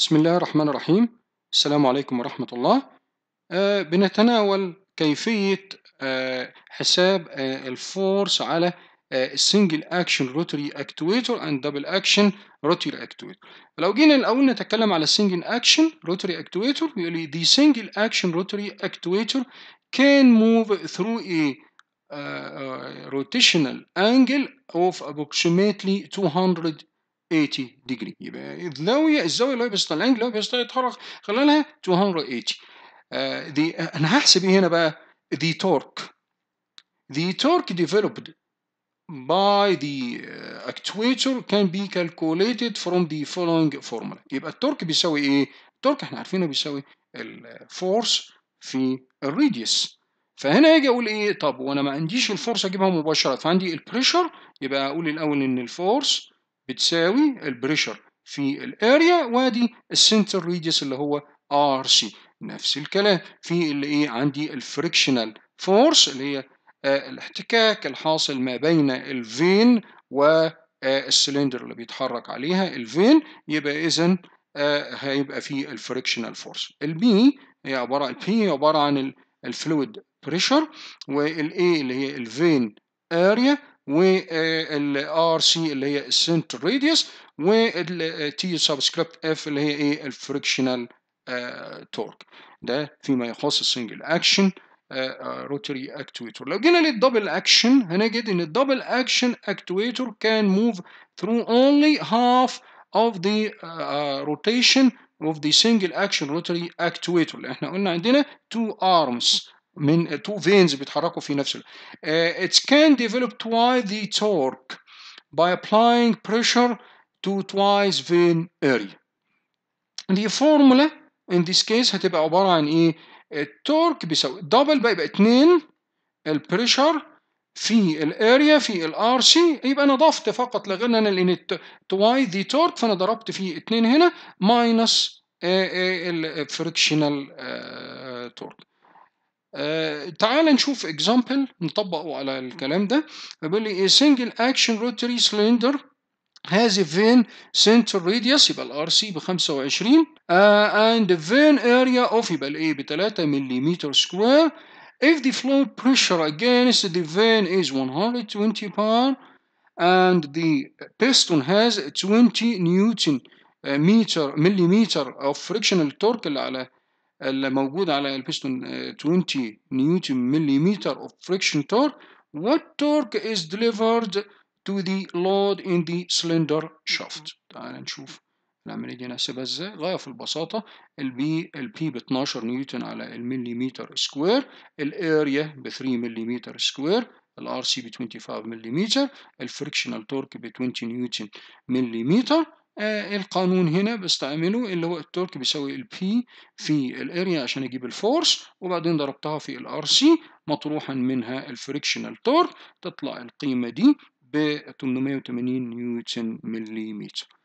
بسم الله الرحمن الرحيم السلام عليكم ورحمة الله آه بنتناول كيفية آه حساب آه الفورس على السنجل اكشن روتري اكتويتر اند دبل اكشن روتري اكتويتر لو جينا الاول نتكلم على السنجل اكشن روتري اكتويتر بيقول لي the سنجل اكشن روتري اكتويتر كان موف ثرو اي روتيشنال انجل اوف angle 200 80 ديجري يبقى الزاويه الزاويه اللي هو بيسطها الانجل اللي هو بيسطها يتحرك خلالها 280 آه دي انا هحسب ايه هنا بقى the torque the torque developed by the آه، actuator can be calculated from the following formula يبقى التورك بيساوي ايه التورك احنا عارفينه بيساوي الفورس آه، في الريديوس فهنا اجي اقول ايه طب وانا ما عنديش الفورس اجيبها مباشره فعندي البريشر يبقى اقول الاول ان الفورس بتساوي البريشر في الاريا وادي السنتر ريديوس اللي هو ار سي نفس الكلام في اللي ايه عندي الفريكشنال فورس اللي هي آه، الاحتكاك الحاصل ما بين الفين والسلندر آه، اللي بيتحرك عليها الفين يبقى اذا آه، هيبقى في الفريكشنال فورس البي هي عباره البي عباره عن الفلويد بريشر والاي اللي هي الفين اريا والار سي اللي هي السنتر راديوس والتي سبسكريبت اف اللي هي ايه الفريكشنال آه، تورك ده فيما يخص السنجل اكشن روتري اكتويتور لو جينا للدبل اكشن هنجد ان الدبل اكشن اكتويتور كان موف ثرو اونلي هاف اوف ذا روتيشن rotation of the single action rotary actuator اللي احنا قلنا عندنا two arms من تو veins بيتحركوا في نفس الوقت. Uh, آه، it can develop twice the torque by applying pressure to twice vein area. The formula in this case هتبقى عبارة عن إيه؟ التورك بيساوي دبل بقى يبقى اتنين البريشر في الاريا في الار سي يبقى انا ضفت فقط لا غير انا لان تواي ذي تورك فانا ضربت في اتنين هنا ماينس الفريكشنال تورك آه تعال نشوف اكزامبل نطبقه على الكلام ده بيقول لي single action rotary cylinder has a vein center radius يبقى الار سي ب 25 uh, and the vein area of يبقى الايه ب 3 ملم سكوير if the flow pressure against the vein is 120 bar and the piston has 20 نيوتن متر مليمتر of frictional torque اللي على الموجود على البستون 20 نيوتن مليمتر of friction torque what torque is delivered to the load in the cylinder shaft تعال نشوف العملية دي نحسبها ازاي غاية في البساطة البي البي ب 12 نيوتن على المليمتر سكوير الاريا ب 3 مليمتر سكوير الار سي ب 25 مليمتر الفريكشنال تورك ب 20 نيوتن مليمتر آه، القانون هنا بستعمله اللي هو التورك بيساوي P في الاريا عشان اجيب الفورس وبعدين ضربتها في الار سي مطروحا منها الفريكشنال تورك تطلع القيمه دي ب 880 نيوتن مليمتر